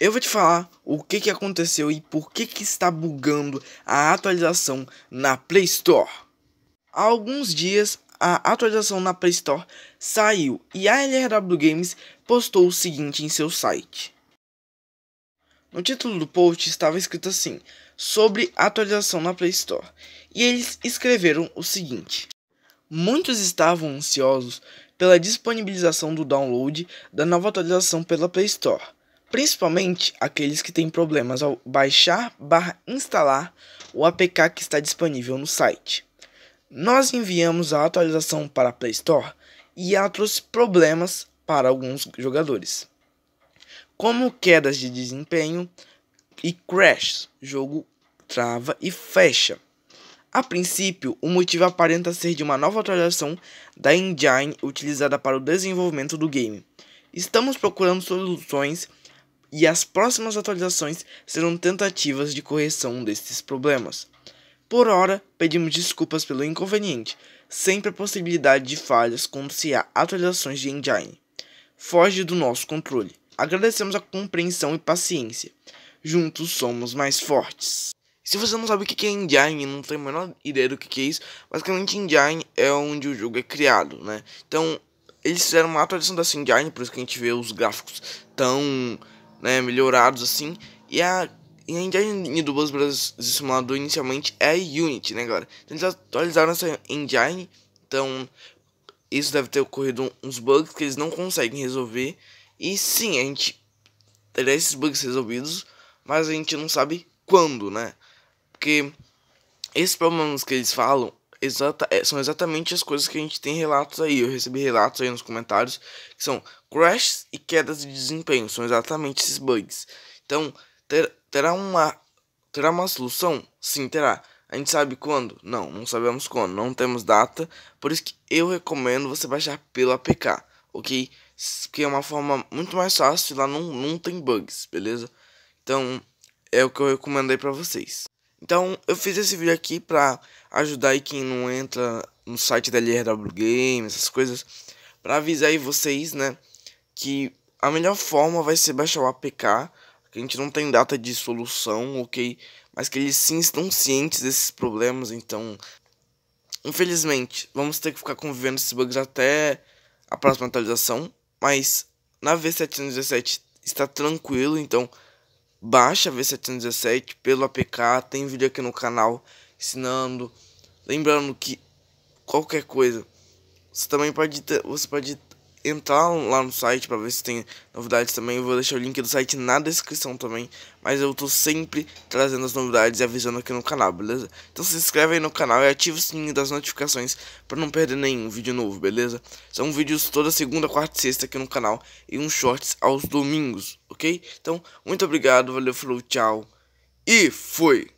Eu vou te falar o que, que aconteceu e por que, que está bugando a atualização na Play Store. Há alguns dias a atualização na Play Store saiu e a LRW Games postou o seguinte em seu site. No título do post estava escrito assim: sobre atualização na Play Store. E eles escreveram o seguinte: Muitos estavam ansiosos pela disponibilização do download da nova atualização pela Play Store principalmente aqueles que têm problemas ao baixar barra instalar o APK que está disponível no site. Nós enviamos a atualização para a Play Store e ela trouxe problemas para alguns jogadores, como quedas de desempenho e crash, jogo trava e fecha. A princípio, o motivo aparenta ser de uma nova atualização da engine utilizada para o desenvolvimento do game. Estamos procurando soluções e as próximas atualizações serão tentativas de correção destes problemas. Por ora, pedimos desculpas pelo inconveniente, sempre a possibilidade de falhas quando se há atualizações de engine. Foge do nosso controle. Agradecemos a compreensão e paciência. Juntos somos mais fortes. Se você não sabe o que é engine, não tem a menor ideia do que é isso, basicamente engine é onde o jogo é criado, né? Então, eles fizeram uma atualização dessa engine, por isso que a gente vê os gráficos tão né, melhorados assim. E a, e a engine do Buzz Brothers Simulador inicialmente é a Unity, né, galera? Então, eles atualizaram essa engine, então isso deve ter ocorrido uns bugs que eles não conseguem resolver. E sim, a gente terá esses bugs resolvidos, mas a gente não sabe quando, né? Porque esses problemas que eles falam exata, é, são exatamente as coisas que a gente tem relatos aí. Eu recebi relatos aí nos comentários que são crashes e quedas de desempenho. São exatamente esses bugs. Então, ter, terá uma terá uma solução? Sim, terá. A gente sabe quando? Não, não sabemos quando, não temos data. Por isso que eu recomendo você baixar pelo APK, ok? Que é uma forma muito mais fácil, lá não, não tem bugs, beleza? Então, é o que eu recomendo aí pra vocês. Então eu fiz esse vídeo aqui pra ajudar aí quem não entra no site da LRW Games, essas coisas, pra avisar aí vocês, né, que a melhor forma vai ser baixar o APK, que a gente não tem data de solução, ok, mas que eles sim estão cientes desses problemas, então, infelizmente, vamos ter que ficar convivendo esses bugs até a próxima atualização, mas na V717 está tranquilo, então baixa a V717 pelo APK, tem vídeo aqui no canal ensinando. Lembrando que qualquer coisa, você também pode ter, você pode entrar lá no site para ver se tem novidades também. Eu vou deixar o link do site na descrição também, mas eu tô sempre trazendo as novidades e avisando aqui no canal, beleza? Então se inscreve aí no canal e ativa o sininho das notificações para não perder nenhum vídeo novo, beleza? São vídeos toda segunda, quarta e sexta aqui no canal e uns shorts aos domingos ok? Então, muito obrigado, valeu, falou, tchau e fui!